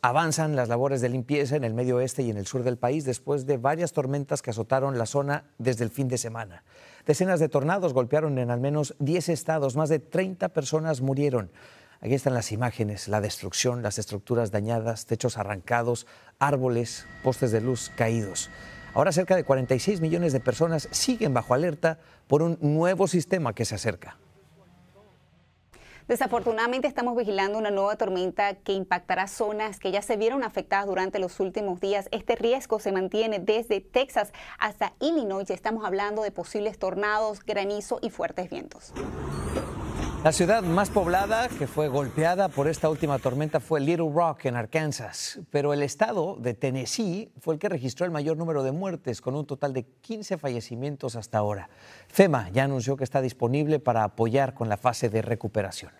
Avanzan las labores de limpieza en el medio oeste y en el sur del país después de varias tormentas que azotaron la zona desde el fin de semana. Decenas de tornados golpearon en al menos 10 estados, más de 30 personas murieron. Aquí están las imágenes, la destrucción, las estructuras dañadas, techos arrancados, árboles, postes de luz caídos. Ahora cerca de 46 millones de personas siguen bajo alerta por un nuevo sistema que se acerca. Desafortunadamente estamos vigilando una nueva tormenta que impactará zonas que ya se vieron afectadas durante los últimos días. Este riesgo se mantiene desde Texas hasta Illinois. Estamos hablando de posibles tornados, granizo y fuertes vientos. La ciudad más poblada que fue golpeada por esta última tormenta fue Little Rock, en Arkansas, pero el estado de Tennessee fue el que registró el mayor número de muertes, con un total de 15 fallecimientos hasta ahora. FEMA ya anunció que está disponible para apoyar con la fase de recuperación.